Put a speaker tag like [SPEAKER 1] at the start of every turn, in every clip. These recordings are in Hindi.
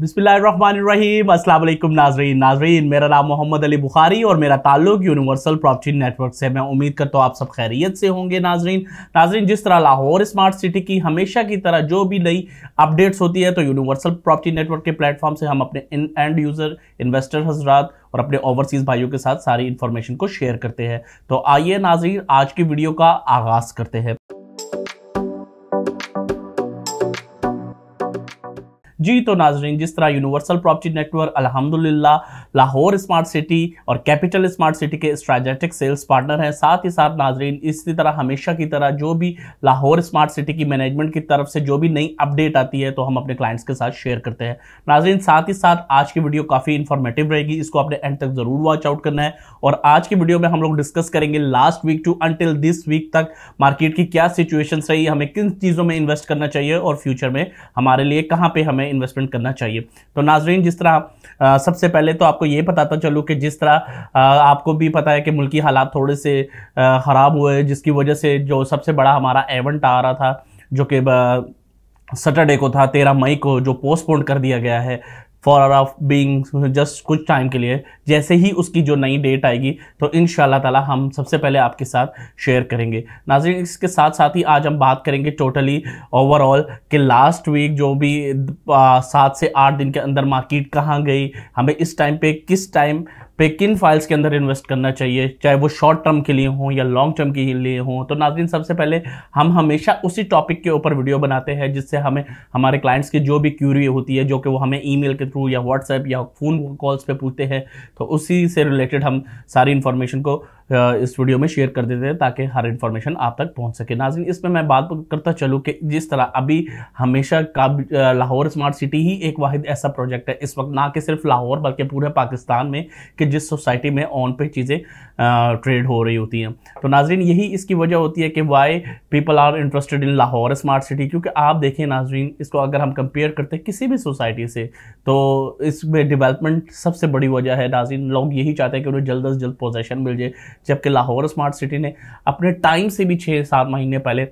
[SPEAKER 1] बिस्मिल्लाम असलम नाजरीन नाजरीन मेरा नाम मोहम्मद अली बुखारी और मेरा ताल्लुक यूनिवर्सल प्रॉपर्टी नेटवर्क से मैं उम्मीद करता हूँ आप सब खैरियत से होंगे नाजरीन नाजरीन जिस तरह लाहौर स्मार्ट सिटी की हमेशा की तरह जो भी नई अपडेट्स होती है तो यूनिवर्सल प्रॉपर्टी नेटवर्क के प्लेटफॉर्म से हम अपने एंड यूज़र इन्वेस्टर हजरात और अपने ओवरसीज़ भाइयों के साथ सारी इन्फॉर्मेशन को शेयर करते हैं तो आइए नाजरीन आज की वीडियो का आगाज़ करते हैं जी तो नाजरीन जिस तरह यूनिवर्सल प्रॉपर्टी नेटवर्क अलहमदिल्ला लाहौर स्मार्ट सिटी और कैपिटल स्मार्ट सिटी के स्ट्रेटेटिक सेल्स पार्टनर हैं साथ ही साथ नाजरीन इसी तरह हमेशा की तरह जो भी लाहौर स्मार्ट सिटी की मैनेजमेंट की तरफ से जो भी नई अपडेट आती है तो हम अपने क्लाइंट्स के साथ शेयर करते हैं नाजरीन साथ ही साथ आज की वीडियो काफ़ी इन्फॉर्मेटिव रहेगी इसको अपने एंड तक ज़रूर वॉच आउट करना है और आज की वीडियो में हम लोग डिस्कस करेंगे last week to until this week तक मार्केट की क्या सिचुएशन रही हमें किन चीज़ों में इन्वेस्ट करना चाहिए और फ्यूचर में हमारे लिए कहाँ पर हमें इन्वेस्टमेंट करना चाहिए तो नाजरीन जिस तरह सबसे पहले तो आपको ये बताता तो चलूँ कि जिस तरह आपको भी पता है कि मुल्की हालात थोड़े से ख़राब हुए जिसकी वजह से जो सबसे बड़ा हमारा एवेंट आ रहा था जो कि सटरडे को था तेरह मई को जो पोस्टपोन कर दिया गया है for are of being just कुछ टाइम के लिए जैसे ही उसकी जो नई डेट आएगी तो इन ताला हम सबसे पहले आपके साथ शेयर करेंगे नाजिन इसके साथ साथ ही आज हम बात करेंगे टोटली ओवरऑल कि लास्ट वीक जो भी सात से आठ दिन के अंदर मार्केट कहाँ गई हमें इस टाइम पे किस टाइम पे किन फाइल्स के अंदर इन्वेस्ट करना चाहिए चाहे वो शॉर्ट टर्म के लिए हों या लॉन्ग टर्म के लिए हों तो नाजरीन सबसे पहले हम हमेशा उसी टॉपिक के ऊपर वीडियो बनाते हैं जिससे हमें हमारे क्लाइंट्स की जो भी क्यूरी होती है जो कि वो हमें ई के थ्रू या व्हाट्सएप या फ़ोन कॉल्स पर पूछते हैं तो उसी से रिलेटेड हम सारी इन्फॉर्मेशन को इस वीडियो में शेयर कर देते हैं ताकि हर इन्फॉर्मेशन आप तक पहुंच सके नाजिन इसमें मैं बात करता चलूँ कि जिस तरह अभी हमेशा का लाहौर स्मार्ट सिटी ही एक वाद ऐसा प्रोजेक्ट है इस वक्त ना कि सिर्फ लाहौर बल्कि पूरे पाकिस्तान में कि जिस सोसाइटी में ऑन पे चीज़ें ट्रेड हो रही होती हैं तो नाजरीन यही इसकी वजह होती है कि why people are interested in Lahore smart city क्योंकि आप देखें नाजरीन इसको अगर हम कंपेयर करते हैं किसी भी सोसाइटी से तो इसमें डेवलपमेंट सबसे बड़ी वजह है नाजरीन लोग यही चाहते हैं कि उन्हें जल्द अज जल्द पोजेशन मिल जाए जबकि लाहौर स्मार्ट सिटी ने अपने टाइम से भी छः सात महीने पहले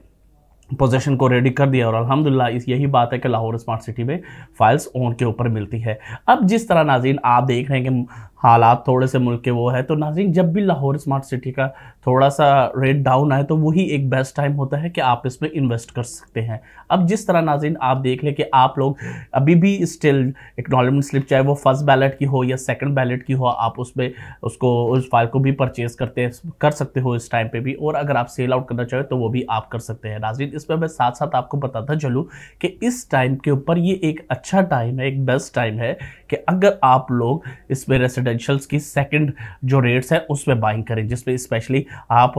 [SPEAKER 1] पोजीशन को रेडी कर दिया और अल्हम्दुलिल्लाह इस यही बात है कि लाहौर स्मार्ट सिटी में फाइल्स ओन के ऊपर मिलती है अब जिस तरह नाजीन आप देख रहे हैं कि हालात थोड़े से मुल्क के वो है तो नाजिन जब भी लाहौर स्मार्ट सिटी का थोड़ा सा रेट डाउन आए तो वही एक बेस्ट टाइम होता है कि आप इसमें इन्वेस्ट कर सकते हैं अब जिस तरह नाजिन आप देख लें कि आप लोग अभी भी स्टिल एक्नॉलमेंट स्लिप चाहे वो फर्स्ट बैलेट की हो या सेकंड बैलेट की हो आप उसमें उसको उस फाइल को भी परचेज करते कर सकते हो इस टाइम पर भी और अगर आप सेल आउट करना चाहें तो वो भी आप कर सकते हैं नाजिन पर मैं साथ साथ आपको बताता चलूँ कि इस टाइम के ऊपर ये एक अच्छा टाइम है एक बेस्ट टाइम है कि अगर आप लोग इसमें रेसिडेंट रेजिडेंशियल्स की सेकंड जो रेट्स है उसमें बाइंग करें जिसमें स्पेशली आप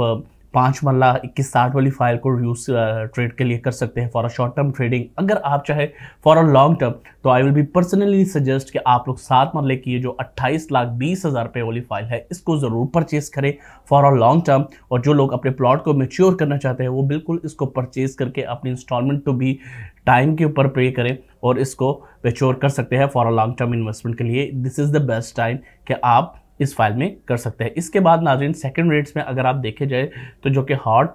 [SPEAKER 1] पाँच मल्ला इक्कीस साठ वाली फाइल को यूज ट्रेड uh, के लिए कर सकते हैं for a short term trading अगर आप चाहे फॉर अ लॉन्ग टर्म तो I will be personally suggest कि आप लोग सात मरले की जो अट्ठाईस लाख बीस हज़ार रुपये वाली फाइल है इसको ज़रूर परचेज़ करें फॉर अ लॉन्ग टर्म और जो लोग अपने प्लॉट को मेच्योर करना चाहते हैं वो बिल्कुल इसको परचेज़ करके अपनी इंस्टॉलमेंट टू भी टाइम के ऊपर पे करें और इसको मेच्योर कर सकते हैं for a long term investment के लिए this is the best time कि आप इस फाइल में कर सकते हैं इसके बाद नाजरीन सेकेंड रेट्स में अगर आप देखे जाए तो जो कि हॉट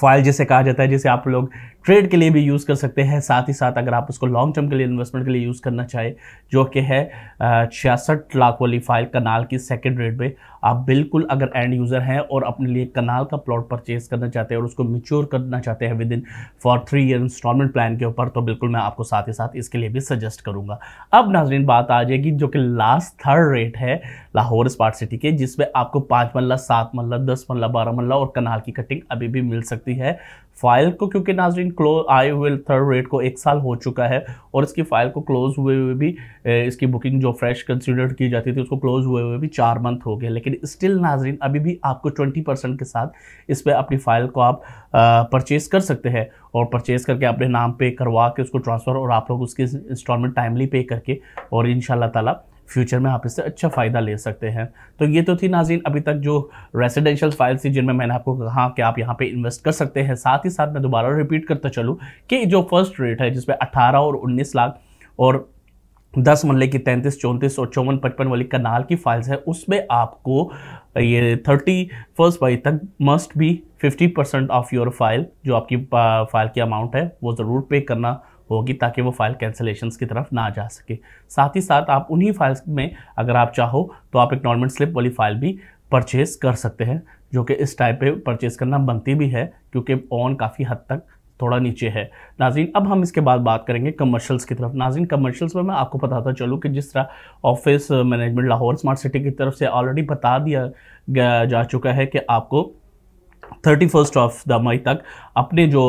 [SPEAKER 1] फाइल जिसे कहा जाता है जिसे आप लोग ट्रेड के लिए भी यूज़ कर सकते हैं साथ ही साथ अगर आप उसको लॉन्ग टर्म के लिए इन्वेस्टमेंट के लिए यूज़ करना चाहे जो कि है छियासठ लाख वाली फाइल कनाल की सेकेंड रेट पे आप बिल्कुल अगर एंड यूज़र हैं और अपने लिए कनाल का प्लॉट परचेज करना चाहते हैं और उसको मिच्योर करना चाहते हैं within for three year installment plan के ऊपर तो बिल्कुल मैं आपको साथ ही साथ इसके लिए भी सजेस्ट करूँगा अब नाजरीन बात आ जाएगी जो कि लास्ट थर्ड रेट है लाहौर स्पार्ट सिटी के जिसमें आपको पाँच मल्ला सात मल्ला दस मल्ला बारह मल्ला और कनाल की कटिंग अभी भी मिल सकती है फाइल को क्योंकि नाजरीन क्लोज आए हुए थर्ड रेट को एक साल हो चुका है और इसकी फाइल को क्लोज हुए हुए भी इसकी बुकिंग जो फ्रेश कंसिडर्ड की जाती थी उसको क्लोज हुए हुए भी चार मंथ हो गए लेकिन स्टिल नाजरीन अभी भी आपको ट्वेंटी परसेंट के साथ इस पर अपनी फ़ाइल को आप परचेज़ कर सकते हैं और परचेज़ करके अपने नाम पे करवा के उसको ट्रांसफ़र और आप लोग उसकी इंस्टॉलमेंट टाइमली पे करके और इन ताला फ्यूचर में आप इससे अच्छा फ़ायदा ले सकते हैं तो ये तो थी नाजीन अभी तक जो रेजिडेंशियल फाइल्स थी जिनमें मैंने आपको कहा कि आप यहाँ पे इन्वेस्ट कर सकते हैं साथ ही साथ मैं दोबारा रिपीट करता चलूँ कि जो फर्स्ट रेट है जिसमें अट्ठारह और उन्नीस लाख और दस मरले की तैंतीस चौंतीस और चौवन पचपन वाली कनाल की फाइल्स है उसमें आपको ये थर्टी फर्स्ट बाई तक मस्ट भी fifty percent of your file जो आपकी फाइल की अमाउंट है वो ज़रूर पे करना होगी ताकि वो फाइल कैंसिलेशन की तरफ ना जा सके साथ ही साथ आप उन्हीं फाइल्स में अगर आप चाहो तो आप इकनॉलमेंट स्लिप वाली फाइल भी परचेज़ कर सकते हैं जो कि इस टाइप पे परचेज़ करना बनती भी है क्योंकि ऑन काफ़ी हद तक थोड़ा नीचे है नाजीन अब हम इसके बाद बात करेंगे कमर्शल्स की तरफ नाजीन कमर्शल्स में मैं आपको बताता चलूँ कि जिस तरह office management Lahore smart city की तरफ से ऑलरेडी बता दिया गया जा चुका है कि आपको thirty first of the May तक अपने जो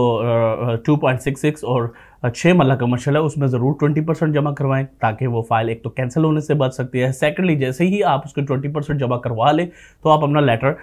[SPEAKER 1] टू पॉइंट सिक्स सिक्स और छः मल्ला कमर्शियल है उसमें ज़रूर ट्वेंटी परसेंट जमा करवाएं ताकि वो फाइल एक तो कैंसिल होने से बच सकती है सेकेंडली जैसे ही आप उसके ट्वेंटी परसेंट जमा करवा लें तो आप अपना लेटर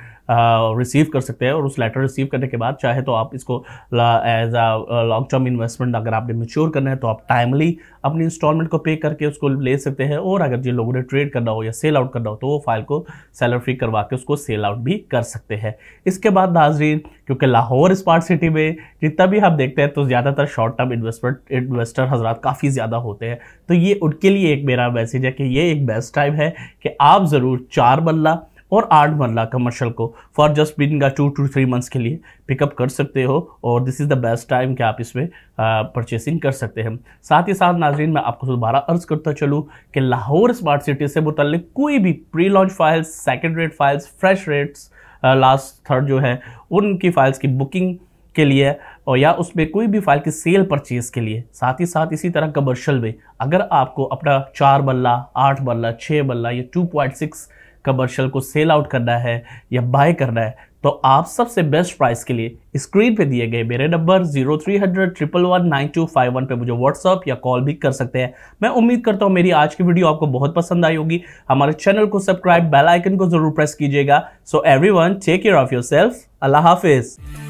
[SPEAKER 1] रिसीव कर सकते हैं और उस लेटर रिसीव करने के बाद चाहे तो आप इसको as a long term investment अगर आपने मेच्योर करना है तो आप टाइमली अपनी इंस्टॉलमेंट को पे करके उसको ले सकते हैं और अगर जिन लोगों ने ट्रेड करना हो या सेल आउट करना हो तो वो फाइल को सेलर फ्री करवा के उसको सेल आउट भी कर सकते हैं इसके बाद नाजरीन क्योंकि लाहौर स्मार्ट सिटी में जितना भी हम देखते हैं तो ज़्यादातर शॉर्ट टर्म इन्वेस्टमेंट इन्वेस्टर हजरात काफ़ी ज़्यादा होते हैं तो ये उनके लिए एक मेरा मैसेज है कि ये एक बेस्ट टाइम है कि आप ज़रूर चार मल्ला और आठ मरला कमर्शल को फॉर जस्ट बिन का टू टू थ्री मंथ्स के लिए पिकअप कर सकते हो और this is the best time कि आप इसमें परचेसिंग कर सकते हैं साथ ही साथ नाजरीन मैं आपको दोबारा अर्ज़ करता चलूँ कि लाहौर स्मार्ट सिटी से मुतल कोई भी pre launch files second rate files fresh rates last third जो है उनकी फाइल्स की बुकिंग के लिए और या उसमें कोई भी फाइल की सेल परचेज के लिए साथ ही साथ इसी तरह कमर्शियल में अगर आपको अपना चार बल्ला आठ बल्ला छः बल्ला या टू पॉइंट सिक्स कमर्शियल को सेल आउट करना है या बाय करना है तो आप सबसे बेस्ट प्राइस के लिए स्क्रीन पे दिए गए मेरे number zero three hundred triple one nine two five one पर मुझे व्हाट्सअप या कॉल भी कर सकते हैं मैं उम्मीद करता हूँ मेरी आज की वीडियो आपको बहुत पसंद आई होगी हमारे चैनल को सब्सक्राइब बेल आइकन को जरूर प्रेस कीजिएगा so everyone take care of yourself अल्लाह हाफिज़